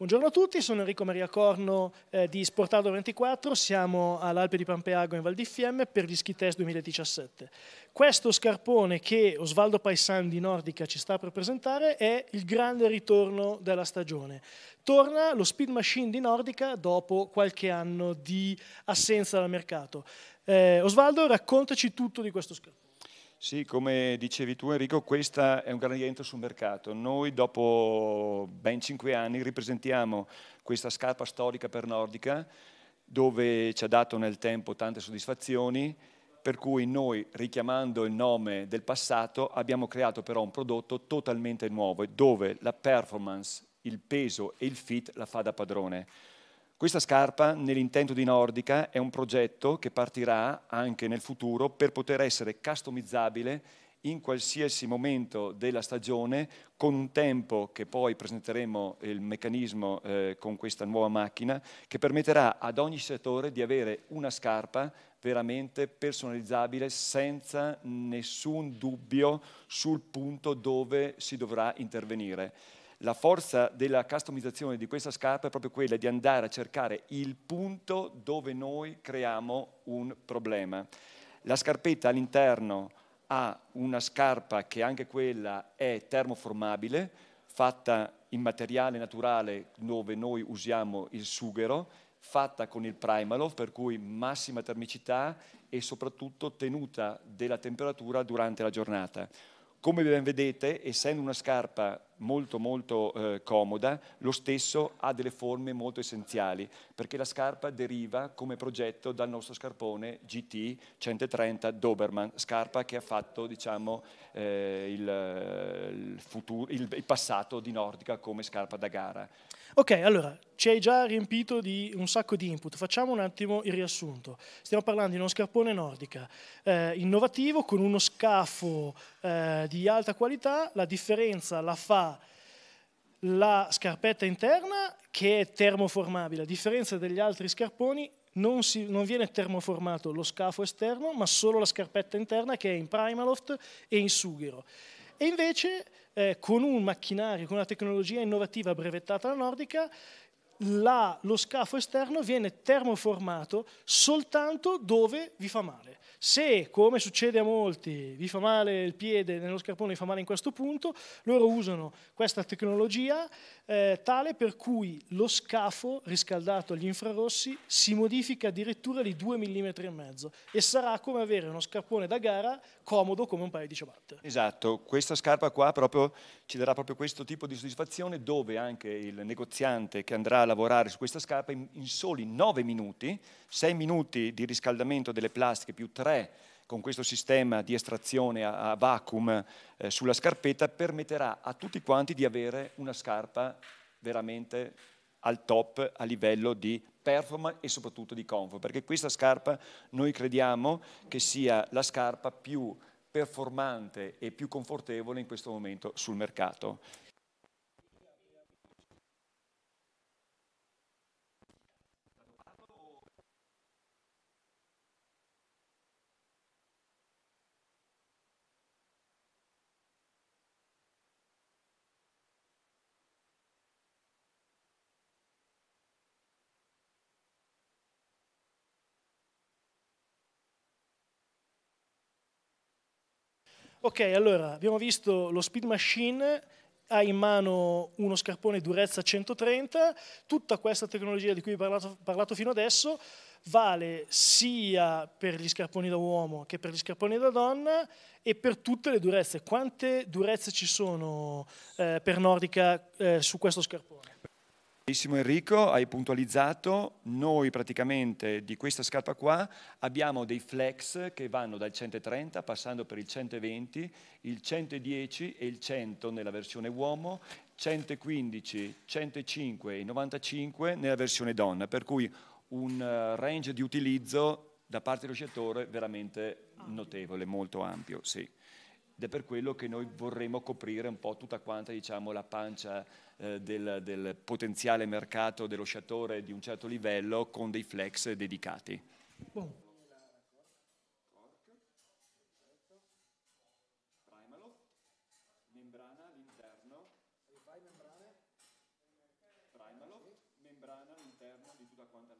Buongiorno a tutti, sono Enrico Maria Corno eh, di Sportardo 24, siamo all'Alpe di Pampeago in Val di Fiemme per gli ski test 2017. Questo scarpone che Osvaldo Paisan di Nordica ci sta per presentare è il grande ritorno della stagione. Torna lo Speed Machine di Nordica dopo qualche anno di assenza dal mercato. Eh, Osvaldo, raccontaci tutto di questo scarpone. Sì, come dicevi tu Enrico, questo è un grande rientro sul mercato. Noi dopo ben cinque anni ripresentiamo questa scarpa storica per Nordica, dove ci ha dato nel tempo tante soddisfazioni, per cui noi, richiamando il nome del passato, abbiamo creato però un prodotto totalmente nuovo, dove la performance, il peso e il fit la fa da padrone. Questa scarpa, nell'intento di Nordica, è un progetto che partirà anche nel futuro per poter essere customizzabile in qualsiasi momento della stagione con un tempo che poi presenteremo il meccanismo eh, con questa nuova macchina che permetterà ad ogni settore di avere una scarpa veramente personalizzabile senza nessun dubbio sul punto dove si dovrà intervenire la forza della customizzazione di questa scarpa è proprio quella di andare a cercare il punto dove noi creiamo un problema. La scarpetta all'interno ha una scarpa che anche quella è termoformabile, fatta in materiale naturale dove noi usiamo il sughero, fatta con il Primalof, per cui massima termicità e soprattutto tenuta della temperatura durante la giornata. Come ben vedete, essendo una scarpa molto molto eh, comoda, lo stesso ha delle forme molto essenziali, perché la scarpa deriva come progetto dal nostro scarpone GT 130 Doberman, scarpa che ha fatto diciamo, eh, il, il, futuro, il, il passato di Nordica come scarpa da gara. Ok, allora ci hai già riempito di un sacco di input, facciamo un attimo il riassunto. Stiamo parlando di uno scarpone nordica eh, innovativo con uno scafo eh, di alta qualità, la differenza la fa la scarpetta interna che è termoformabile, a differenza degli altri scarponi non, si, non, viene termoformato lo scafo esterno, ma solo la scarpetta interna che è in Primaloft e in Sughero. E invece eh, con un macchinario, con una tecnologia innovativa brevettata alla nordica, la, lo scafo esterno viene termoformato soltanto dove vi fa male. Se, come succede a molti, vi fa male il piede nello scarpone, vi fa male in questo punto, loro usano questa tecnologia eh, tale per cui lo scafo riscaldato agli infrarossi si modifica addirittura di 2 mm e mezzo e sarà come avere uno scarpone da gara comodo come un paio di ciabatte. Esatto, questa scarpa qua proprio, ci darà proprio questo tipo di soddisfazione dove anche il negoziante che andrà lavorare su questa scarpa in, in soli 9 minuti, 6 minuti di riscaldamento delle plastiche più 3 con questo sistema di estrazione a, a vacuum eh, sulla scarpetta permetterà a tutti quanti di avere una scarpa veramente al top a livello di performance e soprattutto di comfort, perché questa scarpa noi crediamo che sia la scarpa più performante e più confortevole in questo momento sul mercato. Ok, allora, abbiamo visto lo Speed Machine, ha in mano uno scarpone durezza 130, tutta questa tecnologia di cui vi ho parlato fino adesso vale sia per gli scarponi da uomo che per gli scarponi da donna e per tutte le durezze. Quante durezze ci sono eh, per Nordica eh, su questo scarpone? Benissimo Enrico, hai puntualizzato, noi praticamente di questa scarpa qua abbiamo dei flex che vanno dal 130 passando per il 120, il 110 e il 100 nella versione uomo, 115, 105 e 95 nella versione donna, per cui un eh, range di utilizzo da parte dello sciatore veramente notevole, molto ampio. Sì ed è per quello che noi vorremmo coprire un po' tutta quanta diciamo, la pancia eh, del, del, potenziale mercato dello sciatore di un certo livello con dei flex dedicati. Buon. membrana all'interno di tutta quanta la